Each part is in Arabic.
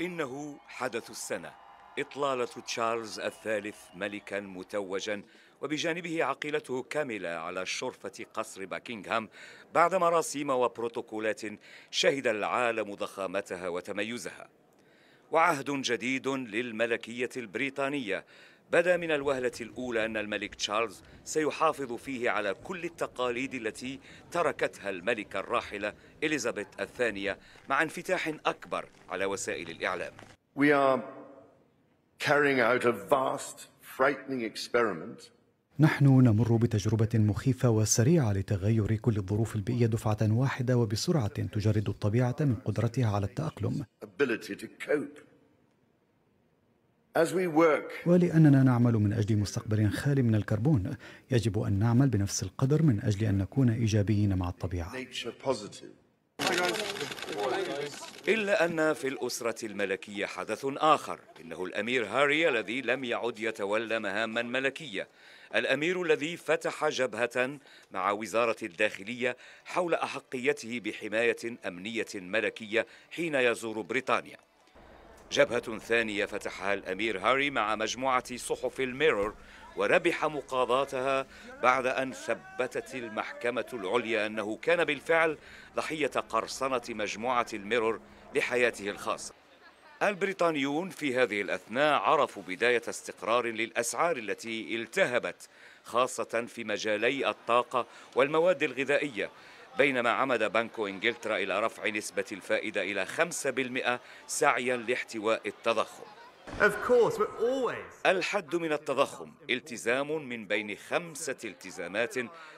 إنه حدث السنة إطلالة تشارلز الثالث ملكا متوجا وبجانبه عقيلته كاملة على شرفة قصر باكنغهام بعد مراسيم وبروتوكولات شهد العالم ضخامتها وتميزها وعهد جديد للملكية البريطانية بدا من الوهلة الأولى أن الملك تشارلز سيحافظ فيه على كل التقاليد التي تركتها الملكة الراحلة إليزابيث الثانية مع انفتاح أكبر على وسائل الإعلام. We are carrying out a vast, frightening experiment نحن نمر بتجربة مخيفة وسريعة لتغير كل الظروف البيئية دفعة واحدة وبسرعة تجرد الطبيعة من قدرتها على التأقلم. ولأننا نعمل من أجل مستقبل خالي من الكربون يجب أن نعمل بنفس القدر من أجل أن نكون إيجابيين مع الطبيعة إلا أن في الأسرة الملكية حدث آخر إنه الأمير هاري الذي لم يعد يتولى مهاما ملكية الأمير الذي فتح جبهة مع وزارة الداخلية حول أحقيته بحماية أمنية ملكية حين يزور بريطانيا جبهة ثانية فتحها الأمير هاري مع مجموعة صحف الميرور وربح مقاضاتها بعد أن ثبتت المحكمة العليا أنه كان بالفعل ضحية قرصنة مجموعة الميرور لحياته الخاصة البريطانيون في هذه الأثناء عرفوا بداية استقرار للأسعار التي التهبت خاصة في مجالي الطاقة والمواد الغذائية بينما عمد بنك إنجلترا إلى رفع نسبة الفائدة إلى 5% سعيا لاحتواء التضخم الحد من التضخم التزام من بين خمسة التزامات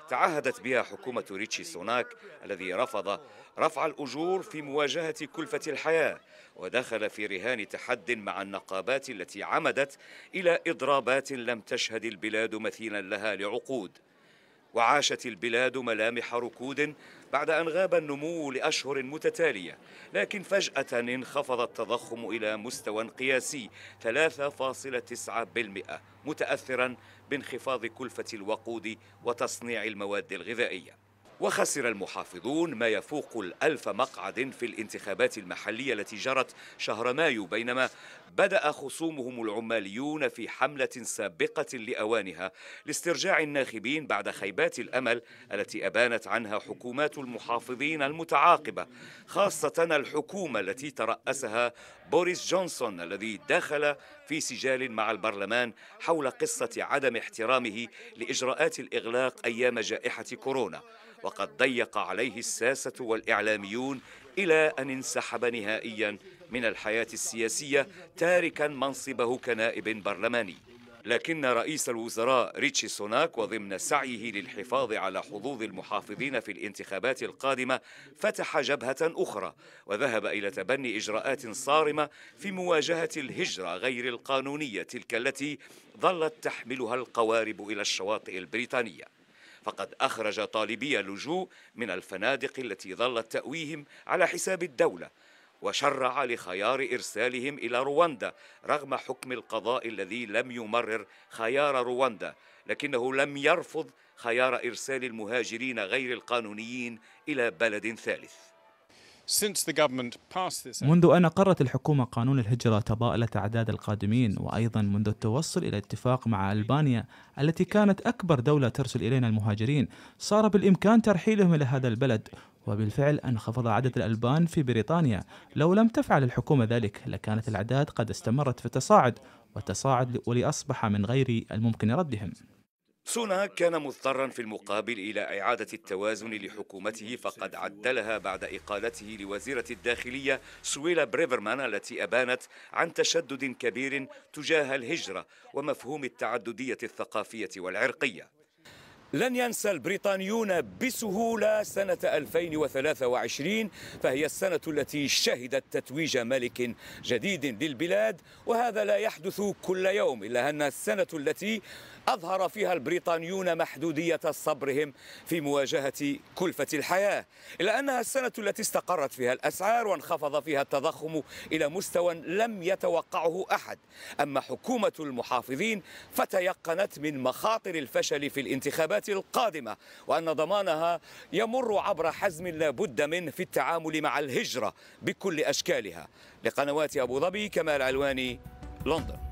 تعهدت بها حكومة ريتشي سوناك الذي رفض رفع الأجور في مواجهة كلفة الحياة ودخل في رهان تحد مع النقابات التي عمدت إلى إضرابات لم تشهد البلاد مثيلا لها لعقود وعاشت البلاد ملامح ركود بعد أن غاب النمو لأشهر متتالية لكن فجأة انخفض التضخم إلى مستوى قياسي 3.9% متأثرا بانخفاض كلفة الوقود وتصنيع المواد الغذائية وخسر المحافظون ما يفوق الألف مقعد في الانتخابات المحلية التي جرت شهر مايو بينما بدأ خصومهم العماليون في حملة سابقة لأوانها لاسترجاع الناخبين بعد خيبات الأمل التي أبانت عنها حكومات المحافظين المتعاقبة خاصة الحكومة التي ترأسها بوريس جونسون الذي دخل في سجال مع البرلمان حول قصة عدم احترامه لإجراءات الإغلاق أيام جائحة كورونا وقد ضيق عليه الساسة والإعلاميون إلى أن انسحب نهائيا من الحياة السياسية تاركا منصبه كنائب برلماني لكن رئيس الوزراء ريتشي سوناك وضمن سعيه للحفاظ على حظوظ المحافظين في الانتخابات القادمة فتح جبهة أخرى وذهب إلى تبني إجراءات صارمة في مواجهة الهجرة غير القانونية تلك التي ظلت تحملها القوارب إلى الشواطئ البريطانية فقد أخرج طالبي اللجوء من الفنادق التي ظلت تأويهم على حساب الدولة وشرع لخيار إرسالهم إلى رواندا رغم حكم القضاء الذي لم يمرر خيار رواندا لكنه لم يرفض خيار إرسال المهاجرين غير القانونيين إلى بلد ثالث منذ أن قرت الحكومة قانون الهجرة تضاءلت أعداد القادمين وأيضا منذ التوصل إلى اتفاق مع ألبانيا التي كانت أكبر دولة ترسل إلينا المهاجرين صار بالإمكان ترحيلهم إلى هذا البلد وبالفعل انخفض عدد الألبان في بريطانيا لو لم تفعل الحكومة ذلك لكانت الأعداد قد استمرت في التصاعد والتصاعد ولأصبح من غير الممكن ردهم سوناك كان مضطرا في المقابل إلى إعادة التوازن لحكومته فقد عدلها بعد إقالته لوزيرة الداخلية سويلا بريفرمان التي أبانت عن تشدد كبير تجاه الهجرة ومفهوم التعددية الثقافية والعرقية لن ينسى البريطانيون بسهولة سنة 2023 فهي السنة التي شهدت تتويج ملك جديد للبلاد وهذا لا يحدث كل يوم إلا أن السنة التي أظهر فيها البريطانيون محدودية صبرهم في مواجهة كلفة الحياة إلا أنها السنة التي استقرت فيها الأسعار وانخفض فيها التضخم إلى مستوى لم يتوقعه أحد أما حكومة المحافظين فتيقنت من مخاطر الفشل في الانتخابات القادمة وأن ضمانها يمر عبر حزم لا بد منه في التعامل مع الهجرة بكل أشكالها لقنوات أبو ظبي كمال علواني لندن